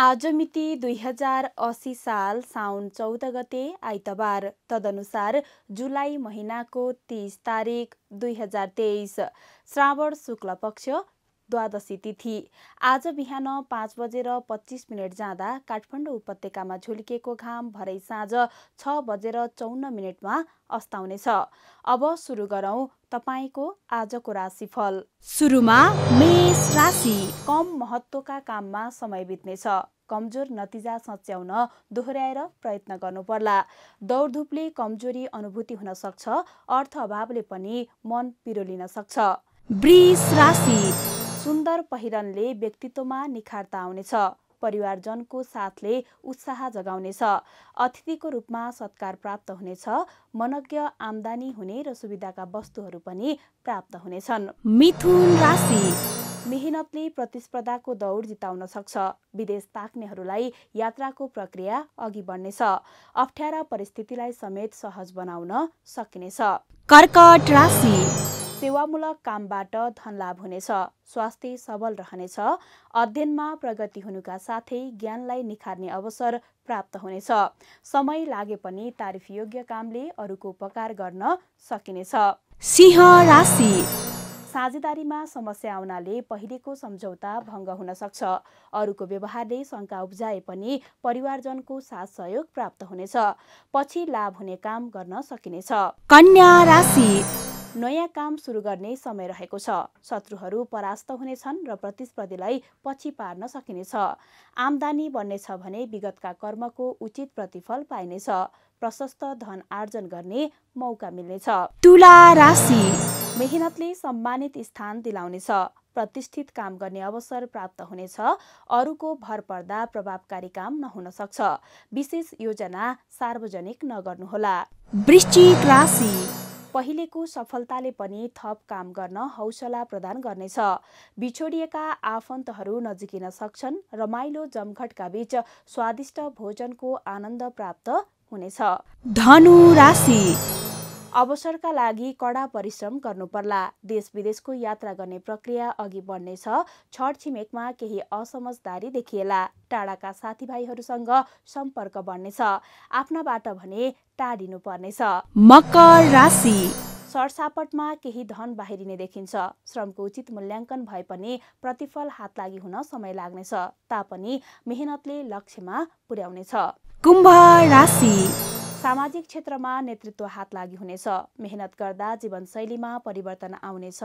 आज मिति दुई हजार असी साल साउन चौध गते आइतबार तदनुसार जुलाई महिनाको तिस तारिक दुई हजार तेइस श्रावण शुक्ल पक्ष द्वादशी तिथि आज बिहान पाँच बजेर पच्चिस मिनट जाँदा काठमाडौँ उपत्यकामा झुल्किएको घाम भरै साँझ छ बजेर चौन्न मिनटमा अस्ताउनेछ अब सुरु गरौँ तपाईँको आजको राशिफल सुरुमा मेष राशि कम महत्त्वका काममा समय बित्नेछ कमजोर नतिजा सच्याउन दोहोऱ्याएर प्रयत्न गर्नुपर्ला दौडधुपले कमजोरी अनुभूति हुन सक्छ अर्थ अभावले पनि मन पिरोलिन सक्छ राशि सुन्दर पहिरनले व्यक्तित्वमा निखारता आउनेछ परिवारजनको साथले उत्साह जगाउनेछ अतिथिको रूपमा सत्कार प्राप्त हुनेछ मनज्ञ आमदानी हुने र सुविधाका वस्तुहरू पनि प्राप्त हुनेछन् मिथुन राशि मेहनतले प्रतिस्पर्धाको दौड जिताउन सक्छ विदेश ताक्नेहरूलाई यात्राको प्रक्रिया अघि बढ्नेछ अप्ठ्यारा परिस्थितिलाई समेत सहज बनाउन सकिनेछ कर्कट राशि सेवामूलक कामबाट धनलाभ हुनेछ स्वास्थ्य सबल रहनेछ अध्ययनमा प्रगति हुनुका साथै ज्ञानलाई निखार्ने अवसर प्राप्त हुनेछ समय लागे पनि तारिफ योग्य कामले अरूको उपकार गर्न सकिनेछ सिंह राशि साझेदारीमा समस्या आउनाले पहिलेको सम्झौता भङ्ग हुन सक्छ अरूको व्यवहारले शङ्का उब्जाए पनि परिवारजनको साथ सहयोग प्राप्त हुनेछ पछि लाभ हुने काम गर्न सकिनेछ कन्या राशि नयाँ काम सुरु गर्ने समय रहेको छ शत्रुहरू परास्त हुनेछन् र प्रतिस्पर्धीलाई पछि पार्न सकिनेछ आमदानी बन्नेछ भने विगतका कर्मको उचित प्रतिफल पाइनेछ प्रशस्त धन आर्जन गर्ने मौका मिल्नेछ तुला राशि मेहनतले सम्मानित स्थान दिलाउनेछ प्रतिष्ठित काम गर्ने अवसर प्राप्त हुनेछ अरूको भर पर्दा प्रभावकारी काम नहुन सक्छ विशेष योजना सार्वजनिक नगर्नुहोला वृश्चिक राशि पहिलेको सफलताले पनि थप काम गर्न हौसला प्रदान गर्नेछ बिछोडिएका आफन्तहरू नजिकिन सक्छन् रमाइलो जमघटका बीच स्वादिष्ट भोजनको आनन्द प्राप्त हुनेछ धनु राशि अवसरका लागि कडा परिश्रम गर्नुपर्ला देश विदेशको यात्रा गर्ने प्रक्रिया अघि बढ्नेछ छिमेकमा केही असमझदारी देखिएला टाढाका साथीभाइहरूसँग सम्पर्क बढ्नेछ आफ्नाबाट भने टाढिनु पर्नेछ मकर राशि सरसापटमा केही धन बाहिरिने देखिन्छ श्रमको उचित मूल्याङ्कन भए पनि प्रतिफल हात लागि हुन समय लाग्नेछ तापनि मेहनतले लक्ष्यमा पुर्याउनेछ कुम्भ राशि सामाजिक क्षेत्रमा नेतृत्व हात लागि हुनेछ मेहनत गर्दा जीवनशैलीमा परिवर्तन आउनेछ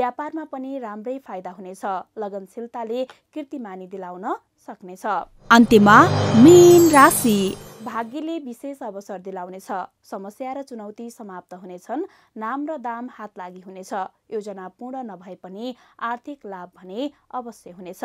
व्यापारमा पनि राम्रै फाइदा हुनेछ लगनशीलताले कीर्तिमानी दिलाउन सक्नेछ अन्त्यमा मेन राशि भाग्यले विशेष अवसर दिलाउनेछ समस्या र चुनौती समाप्त हुनेछन् नाम र दाम हात लागि हुनेछ योजना पूर्ण नभए पनि आर्थिक लाभ भने अवश्य हुनेछ